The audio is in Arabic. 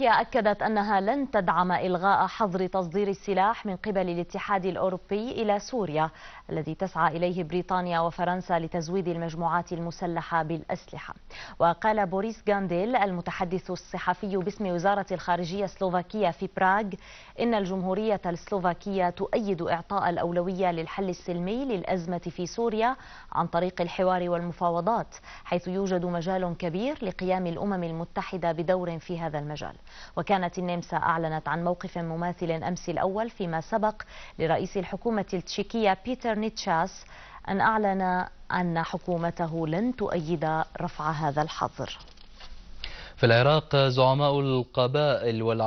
تركيا أكدت أنها لن تدعم إلغاء حظر تصدير السلاح من قبل الاتحاد الأوروبي إلى سوريا الذي تسعى إليه بريطانيا وفرنسا لتزويد المجموعات المسلحة بالأسلحة وقال بوريس غانديل المتحدث الصحفي باسم وزارة الخارجية السلوفاكية في براغ إن الجمهورية السلوفاكية تؤيد إعطاء الأولوية للحل السلمي للأزمة في سوريا عن طريق الحوار والمفاوضات حيث يوجد مجال كبير لقيام الأمم المتحدة بدور في هذا المجال وكانت النمسا أعلنت عن موقف مماثل أمس الأول فيما سبق لرئيس الحكومة التشيكية بيتر نيتشاس أن أعلن أن حكومته لن تؤيد رفع هذا الحظر في العراق زعماء القبائل والعشائر